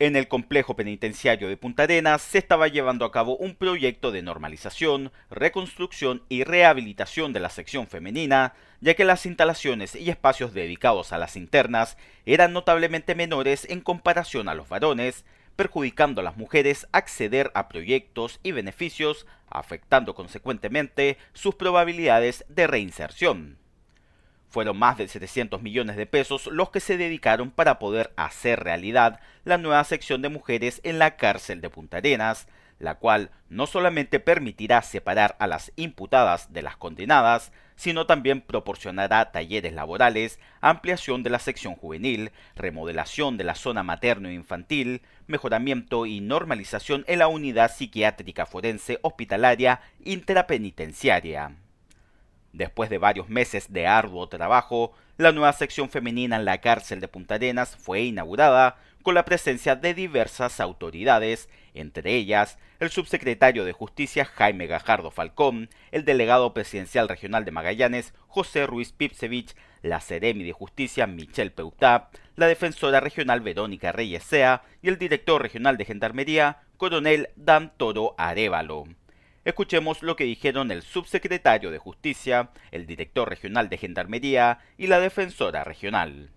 En el complejo penitenciario de Punta Arenas se estaba llevando a cabo un proyecto de normalización, reconstrucción y rehabilitación de la sección femenina, ya que las instalaciones y espacios dedicados a las internas eran notablemente menores en comparación a los varones, perjudicando a las mujeres acceder a proyectos y beneficios, afectando consecuentemente sus probabilidades de reinserción. Fueron más de 700 millones de pesos los que se dedicaron para poder hacer realidad la nueva sección de mujeres en la cárcel de Punta Arenas, la cual no solamente permitirá separar a las imputadas de las condenadas, sino también proporcionará talleres laborales, ampliación de la sección juvenil, remodelación de la zona materno-infantil, mejoramiento y normalización en la unidad psiquiátrica forense hospitalaria intrapenitenciaria. Después de varios meses de arduo trabajo, la nueva sección femenina en la cárcel de Punta Arenas fue inaugurada con la presencia de diversas autoridades, entre ellas el subsecretario de Justicia Jaime Gajardo Falcón, el delegado presidencial regional de Magallanes José Ruiz Pipsevich, la Seremi de Justicia Michelle Peutá, la defensora regional Verónica Reyes y el director regional de Gendarmería Coronel Dan Toro Arevalo. Escuchemos lo que dijeron el subsecretario de Justicia, el director regional de Gendarmería y la defensora regional.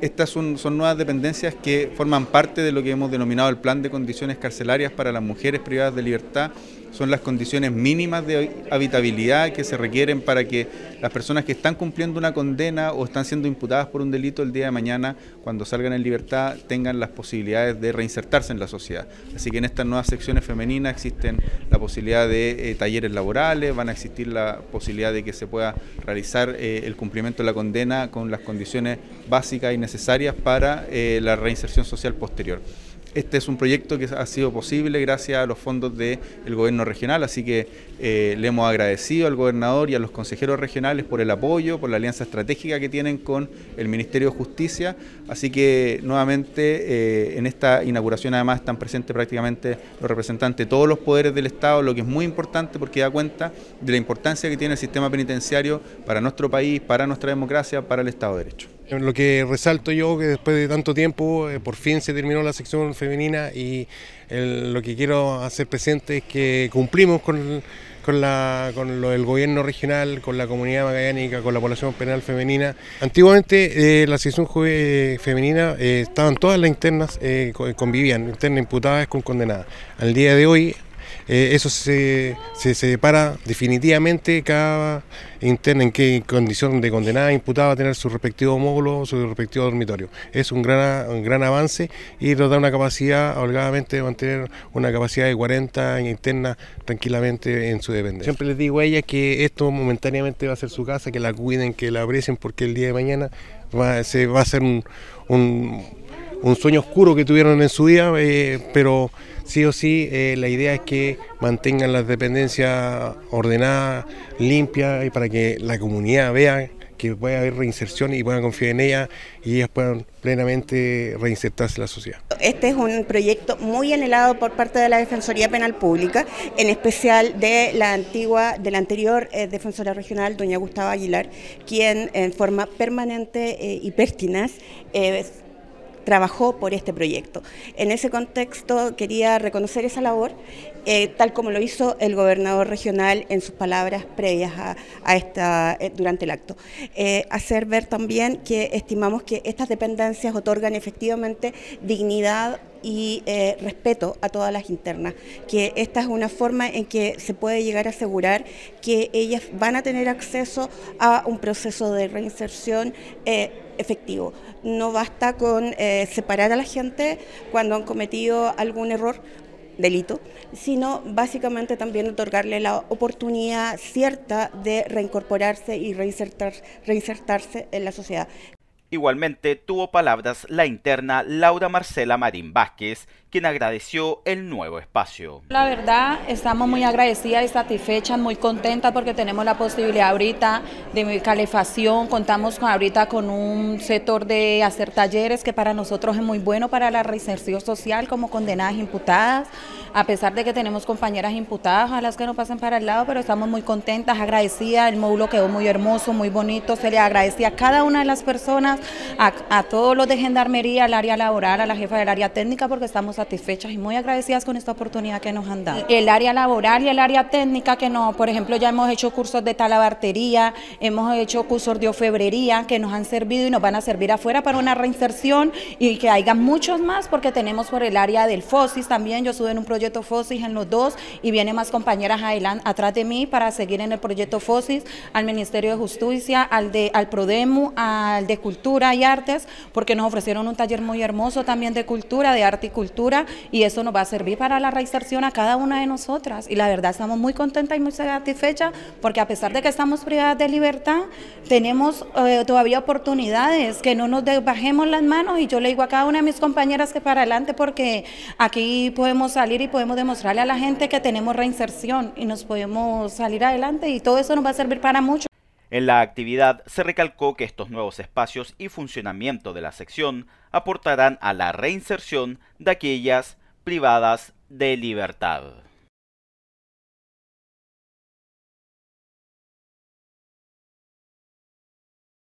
Estas son, nuevas dependencias que forman parte de lo que hemos denominado el Plan de Condiciones Carcelarias para las Mujeres Privadas de Libertad son las condiciones mínimas de habitabilidad que se requieren para que las personas que están cumpliendo una condena o están siendo imputadas por un delito el día de mañana, cuando salgan en libertad, tengan las posibilidades de reinsertarse en la sociedad. Así que en estas nuevas secciones femeninas existen la posibilidad de eh, talleres laborales, van a existir la posibilidad de que se pueda realizar eh, el cumplimiento de la condena con las condiciones básicas y necesarias para eh, la reinserción social posterior. Este es un proyecto que ha sido posible gracias a los fondos del gobierno regional, así que eh, le hemos agradecido al gobernador y a los consejeros regionales por el apoyo, por la alianza estratégica que tienen con el Ministerio de Justicia, así que nuevamente eh, en esta inauguración además están presentes prácticamente los representantes de todos los poderes del Estado, lo que es muy importante porque da cuenta de la importancia que tiene el sistema penitenciario para nuestro país, para nuestra democracia, para el Estado de Derecho. Lo que resalto yo que después de tanto tiempo eh, por fin se terminó la sección femenina y lo que quiero hacer presente es que cumplimos con, lo, del gobierno regional, con la comunidad magallánica, con la población penal femenina. Antiguamente eh, la sección eh, femenina estaban todas las internas, convivían, internas imputadas con condenadas. Al día de hoy eh, eso se, se, definitivamente cada interna en qué condición de condenada, imputada va a tener su respectivo módulo, su respectivo dormitorio. Es un gran, un gran avance y nos da una capacidad, holgadamente, de mantener una capacidad de 40 internas tranquilamente en su dependencia. Siempre les digo a ellas que esto momentáneamente va a ser su casa, que la cuiden, que la aprecien, porque el día de mañana va, se, va a ser un un sueño oscuro que tuvieron en su día, eh, pero sí o sí eh, la idea es que mantengan las dependencias ordenadas, limpias, y para que la comunidad vea que puede haber reinserción y puedan confiar en ella y ellas puedan plenamente reinsertarse en la sociedad. Este es un proyecto muy anhelado por parte de la Defensoría Penal Pública, en especial de la antigua, de la anterior eh, Defensora Regional, doña Gustavo Aguilar, quien en forma permanente y pertinaz trabajó por este proyecto. En ese contexto quería reconocer esa labor, eh, tal como lo hizo el gobernador regional en sus palabras previas a, esta, eh, durante el acto. Eh, hacer ver también que estimamos que estas dependencias otorgan efectivamente dignidad y eh, respeto a todas las internas, que esta es una forma en que se puede llegar a asegurar que ellas van a tener acceso a un proceso de reinserción. Eh, efectivo. No basta con eh, separar a la gente cuando han cometido algún error, delito, sino básicamente también otorgarle la oportunidad cierta de reincorporarse y reinsertarse en la sociedad, Igualmente tuvo palabras la interna Laura Marcela Marín Vázquez, quien agradeció el nuevo espacio. La verdad, estamos muy agradecidas y satisfechas, muy contentas porque tenemos la posibilidad ahorita de calefacción, contamos con, ahorita con un sector de hacer talleres que para nosotros es muy bueno para la reinserción social como condenadas imputadas, a pesar de que tenemos compañeras imputadas, a las que no pasen para el lado, pero estamos muy contentas, agradecidas, el módulo quedó muy hermoso, muy bonito, se le agradecía a cada una de las personas a, todos los de Gendarmería, al área laboral, a la jefa del área técnica, porque estamos satisfechas y muy agradecidas con esta oportunidad que nos han dado. El área laboral y el área técnica que no, por ejemplo, ya hemos hecho cursos de talabartería, hemos hecho cursos de ofebrería que nos han servido y nos van a servir afuera para una reinserción y que haya muchos más porque tenemos por el área del FOSIS también, yo estuve en un proyecto FOSIS en los dos y vienen más compañeras adelante, atrás de mí para seguir en el proyecto FOSIS, al Ministerio de Justicia, al de al PRODEMU, al de Cultura y artes, porque nos ofrecieron un taller muy hermoso también de cultura, de arte y cultura, y eso nos va a servir para la reinserción a cada una de nosotras. Y la verdad estamos muy contentas y muy satisfechas, porque a pesar de que estamos privadas de libertad, tenemos eh, todavía oportunidades, que no nos bajemos las manos, y yo le digo a cada una de mis compañeras que para adelante, porque aquí podemos salir y podemos demostrarle a la gente que tenemos reinserción y nos podemos salir adelante y todo eso nos va a servir para mucho. En la actividad se recalcó que estos nuevos espacios y funcionamiento de la sección aportarán a la reinserción de aquellas privadas de libertad.